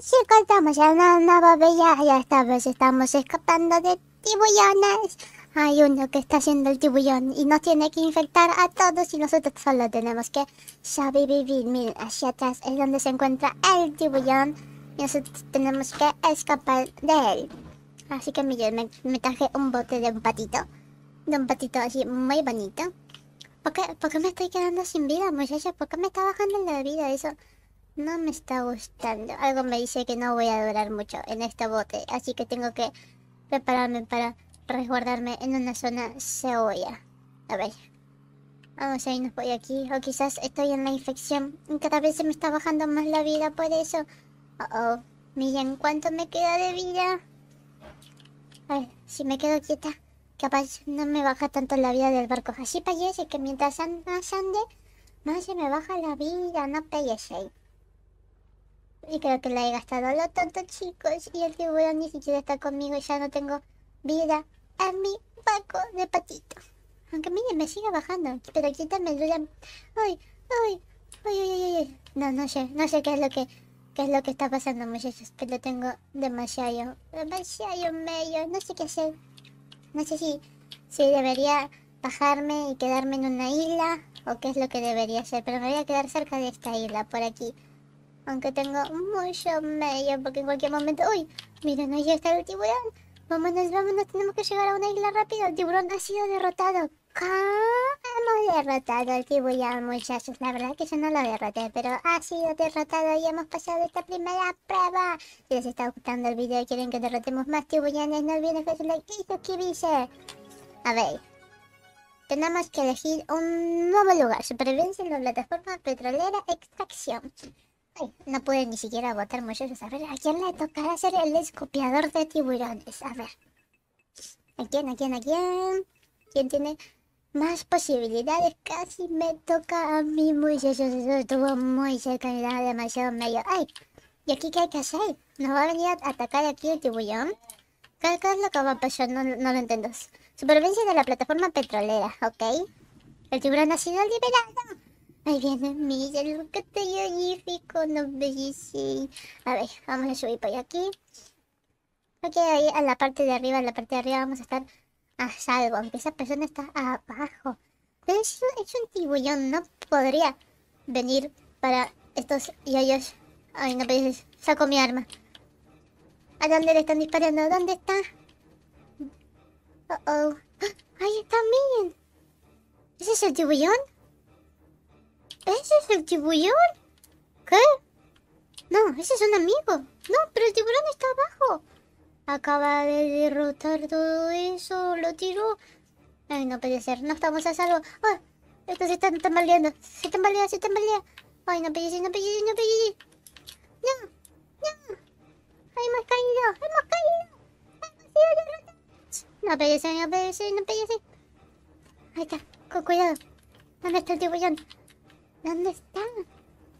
si encontramos ya una nueva bella, ya esta vez pues, estamos escapando de tibullones Hay uno que está haciendo el tibullón y nos tiene que infectar a todos y nosotros solo tenemos que sobrevivir. Miren, hacia atrás es donde se encuentra el tibullón y nosotros tenemos que escapar de él. Así que me, me traje un bote de un patito. De un patito así muy bonito. ¿Por qué, me estoy quedando sin vida, muchachos? ¿Por qué me está bajando la vida eso? No me está gustando. Algo me dice que no voy a durar mucho en este bote. Así que tengo que prepararme para resguardarme en una zona cebolla. A ver. Vamos a irnos por aquí. O quizás estoy en la infección. Cada vez se me está bajando más la vida por eso. Oh, oh. Miren cuánto me queda de vida. A ver, si me quedo quieta. Capaz no me baja tanto la vida del barco. Así parece que mientras ande, más ande, más se me baja la vida. No ahí. Y creo que la he gastado lo tanto chicos. Y el tiburón ni siquiera está conmigo. Y ya no tengo vida En mi banco de patito. Aunque mire me sigue bajando. Pero quítame el Ay, ay, ay, ay, ay, No, no sé. No sé qué es lo que qué es lo que está pasando, muchachos. Pero tengo demasiado, demasiado medio. No sé qué hacer. No sé si, si debería bajarme y quedarme en una isla o qué es lo que debería hacer. Pero me voy a quedar cerca de esta isla, por aquí. Aunque tengo mucho medio, porque en cualquier momento... ¡Uy! Miren, ahí está el tiburón. Vámonos, vámonos, tenemos que llegar a una isla rápido. El tiburón ha sido derrotado. ¿Cómo derrotado al tiburón, muchachos? La verdad es que yo no lo derroté, pero ha sido derrotado y hemos pasado esta primera prueba. Si les está gustando el video y quieren que derrotemos más tiburones, no olviden hacer like y suscribirse. A ver. Tenemos que elegir un nuevo lugar. Supervivencia en la plataforma petrolera extracción. Ay, no puede ni siquiera votar, muchachos. A ver, ¿a quién le tocará ser el escopiador de tiburones? A ver. ¿A quién, a quién, a quién? ¿Quién tiene más posibilidades? Casi me toca a mí, muchachos. estuvo muy cerca, me da demasiado medio. ¡Ay! ¿Y aquí qué hay que hacer? ¿Nos va a venir a atacar aquí el tiburón? ¿Qué, es lo que va a pasar? No, lo entiendo. Supervivencia de la plataforma petrolera, ¿ok? El tiburón ha sido liberado. Ahí viene Milla, lo que te yo no bellísimo. A ver, vamos a subir por aquí. Ok, ahí a la parte de arriba, a la parte de arriba vamos a estar a salvo, aunque esa persona está abajo. Pero eso un, es un tibullón, no podría venir para estos yoyos. Ay, no pensé, saco mi arma. ¿A dónde le están disparando? ¿Dónde está? Uh oh. Ahí está Miguel. ¿Ese es el tibullón? ¿Ese es el tiburón? ¿Qué? No, ese es un amigo. No, pero el tiburón está abajo. Acaba de derrotar todo eso, lo tiró. Ay, no puede ser, no estamos a salvo. Oh, estos se están tambaleando, se tambalea, se tambalea. Ay, no puede no puede no puede ser. No, no. Hemos caído, hemos caído. Hemos sido No puede ser, no puede ser, no puede ser. Ahí está, con cuidado. ¿Dónde está el tiburón? ¿Dónde están?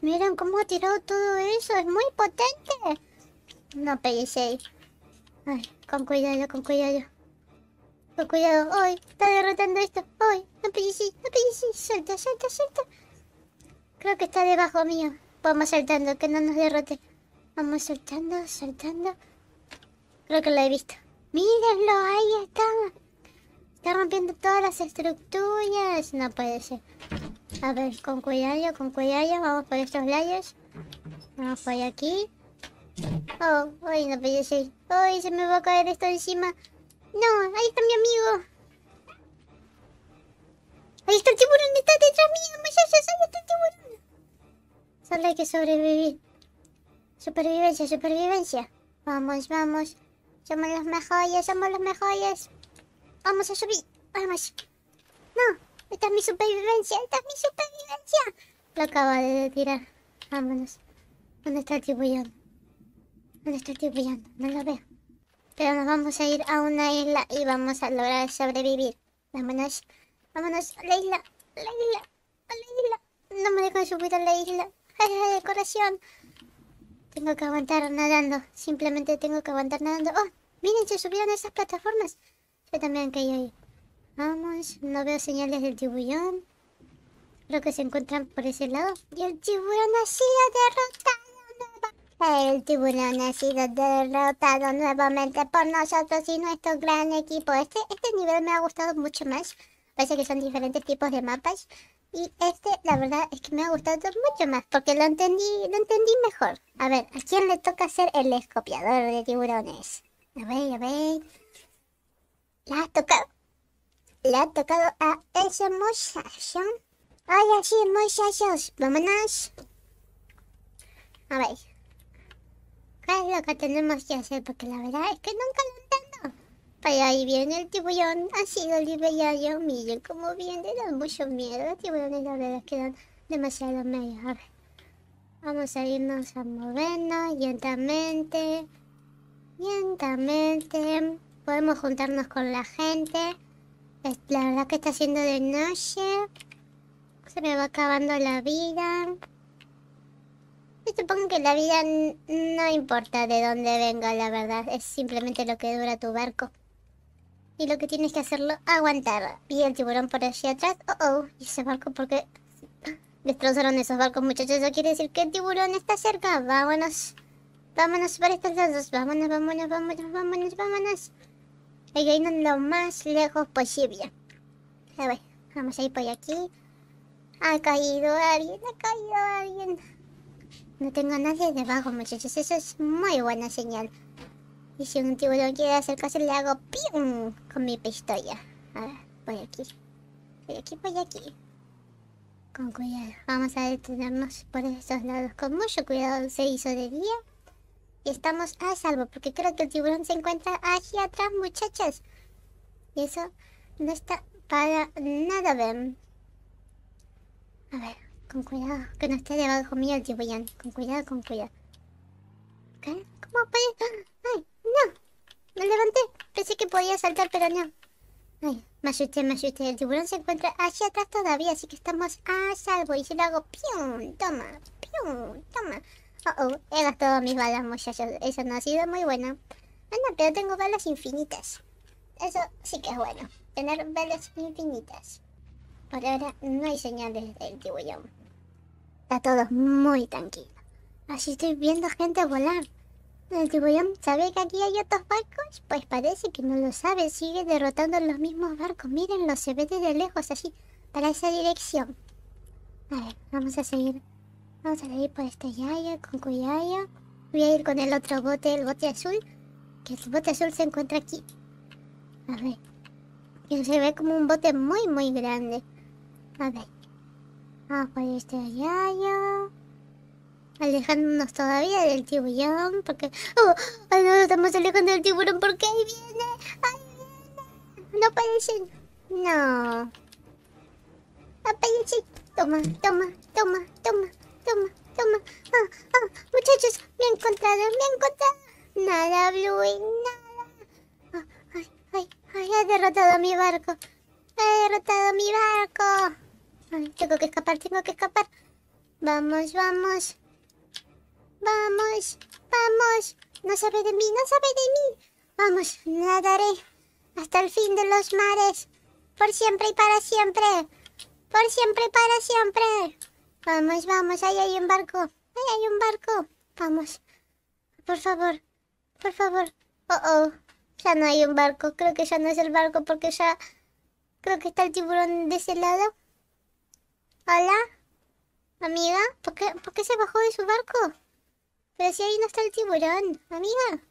Miren cómo ha tirado todo eso. Es muy potente. No ahí. Ay, con cuidado, con cuidado. Con cuidado. hoy está derrotando esto. Ay, no ahí, no ahí. Suelta, suelta, suelta. Creo que está debajo mío. Vamos saltando, que no nos derrote. Vamos saltando, saltando. Creo que lo he visto. Mírenlo, ahí está. Está rompiendo todas las estructuras. No puede ser. A ver, con cuidado, con cuidado. Vamos por estos layers. Vamos por aquí. Oh, hoy no puede ser. Ay, se me va a caer esto encima. No, ahí está mi amigo. Ahí está el tiburón, está detrás mío. Muchachos, ahí está el tiburón. Solo hay que sobrevivir. Supervivencia, supervivencia. Vamos, vamos. Somos los mejores, somos los mejores. Vamos a subir. Vamos. No. Esta es mi supervivencia, esta es mi supervivencia. Lo acabo de tirar. Vámonos. ¿Dónde está el tiburón? ¿Dónde está el tiburón? No lo veo. Pero nos vamos a ir a una isla y vamos a lograr sobrevivir. Vámonos. Vámonos a la isla. A la isla. A la isla. No me dejan subir a la isla. Ay, de corazón. Tengo que aguantar nadando. Simplemente tengo que aguantar nadando. Oh, miren, se subieron esas plataformas. Yo también caí ahí. Vamos, no veo señales del tiburón. Creo que se encuentran por ese lado. Y el tiburón ha sido derrotado nuevamente. El tiburón ha sido derrotado nuevamente por nosotros y nuestro gran equipo. Este, este nivel me ha gustado mucho más. Parece que son diferentes tipos de mapas. Y este, la verdad, es que me ha gustado mucho más. Porque lo entendí, lo entendí mejor. A ver, ¿a quién le toca ser el escopiador de tiburones? A ver, a ver. La has tocado le ha tocado a ese muchacho. Ay, así muchachos, vámonos. A ver. ¿Qué es lo que tenemos que hacer? Porque la verdad es que nunca lo entiendo. Pero ahí viene el tiburón. Ha sido liberado. Miren cómo viene. Da mucho miedo. Los tiburones la verdad quedan demasiado miedo. A ver. Vamos a irnos a movernos lentamente. Lentamente. Podemos juntarnos con la gente. La verdad que está haciendo de noche. Se me va acabando la vida. Yo supongo que la vida no importa de dónde venga, la verdad. Es simplemente lo que dura tu barco. Y lo que tienes que hacerlo, aguantar. Y el tiburón por allí atrás. Oh, oh. Y ese barco, porque destrozaron esos barcos, muchachos? Eso quiere decir que el tiburón está cerca. Vámonos. Vámonos para estos lados. vámonos, vámonos, vámonos, vámonos. vámonos. Hay que irnos lo más lejos posible. A ver, vamos a ir por aquí. Ha caído alguien, ha caído alguien. No tengo nadie debajo, muchachos. Eso es muy buena señal. Y si un tiburón quiere acercarse, le hago ¡pim! con mi pistola. A ver, por aquí. Por aquí, por aquí. Con cuidado. Vamos a detenernos por estos lados. Con mucho cuidado. Se hizo de día. Y estamos a salvo, porque creo que el tiburón se encuentra hacia atrás, muchachas. Y eso no está para nada bien. A ver, con cuidado, que no esté debajo mío el tiburón. Con cuidado, con cuidado. ¿Qué? ¿Cómo puede? ¡Ay, no! Me levanté. Pensé que podía saltar, pero no. Ay, me asusté, me asusté. El tiburón se encuentra hacia atrás todavía, así que estamos a salvo. Y si lo hago, ¡pium! Toma, ¡pium! Toma. Oh, oh, he gastado mis balas, muchachos. Eso no ha sido muy bueno. Bueno, ah, pero tengo balas infinitas. Eso sí que es bueno. Tener balas infinitas. Por ahora no hay señales del tibullón. Está todo muy tranquilo. Así estoy viendo gente volar. El tibullón sabe que aquí hay otros barcos. Pues parece que no lo sabe. Sigue derrotando los mismos barcos. Mírenlo, se ve desde lejos así, Para esa dirección. A ver, vamos a seguir Vamos a ir por este Yaya con Cuyaya. Voy a ir con el otro bote, el bote azul. Que el bote azul se encuentra aquí. A ver. Que se ve como un bote muy, muy grande. A ver. Vamos por este Yaya. Alejándonos todavía del tiburón. Porque. ¡Oh! no, nos estamos alejando del tiburón porque ahí viene. Ahí viene. No aparecen. No. Aparecen. Toma, toma, toma, toma toma, toma. Ah, ah, muchachos, me he encontrado, me he encontrado. Nada, Bluey, nada. Ah, ay, ay, ay, ha derrotado a mi barco. Ha derrotado a mi barco. tengo que escapar, tengo que escapar. Vamos, vamos. Vamos, vamos. No sabe de mí, no sabe de mí. Vamos, nadaré hasta el fin de los mares. Por siempre y para siempre. Por siempre y para siempre. Vamos, vamos, ahí hay un barco. Ahí hay un barco. Vamos. Por favor. Por favor. Oh, oh. Ya no hay un barco. Creo que ya no es el barco porque ya... Creo que está el tiburón de ese lado. Hola. Amiga. ¿Por qué, ¿por qué se bajó de su barco? Pero si ahí no está el tiburón. Amiga.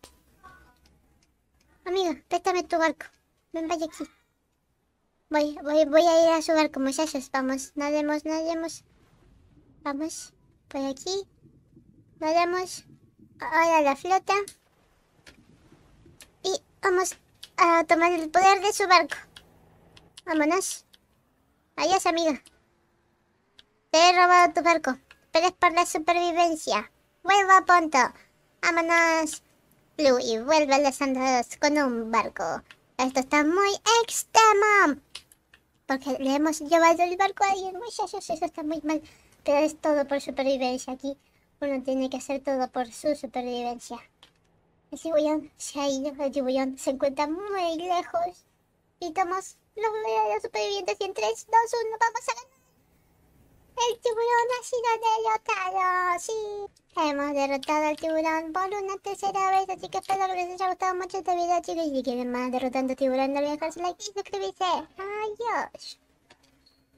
Amiga, préstame tu barco. Ven, vaya aquí. Voy, voy, voy a ir a su barco, muchachos. Vamos, nademos, nademos. Vamos por aquí. Vayamos ahora la flota. Y vamos a tomar el poder de su barco. Vámonos. Adiós, amiga. Te he robado tu barco. Pero es por la supervivencia. Vuelvo a punto. Vámonos. Blue y vuelve a las andados con un barco. Esto está muy extremo. Porque le hemos llevado el barco a alguien. muy eso está muy mal pero es todo por supervivencia. Aquí uno tiene que hacer todo por su supervivencia. El tiburón se ha ido, el tiburón se encuentra muy lejos. Y tomamos los verdaderos supervivientes y en 3, 2, 1, vamos a ganar. El tiburón ha sido derrotado, sí. Hemos derrotado al tiburón por una tercera vez, así que espero que les haya gustado mucho este video, chicos. Y si quieren más derrotando tiburón, no olviden su like y suscribirse. Adiós.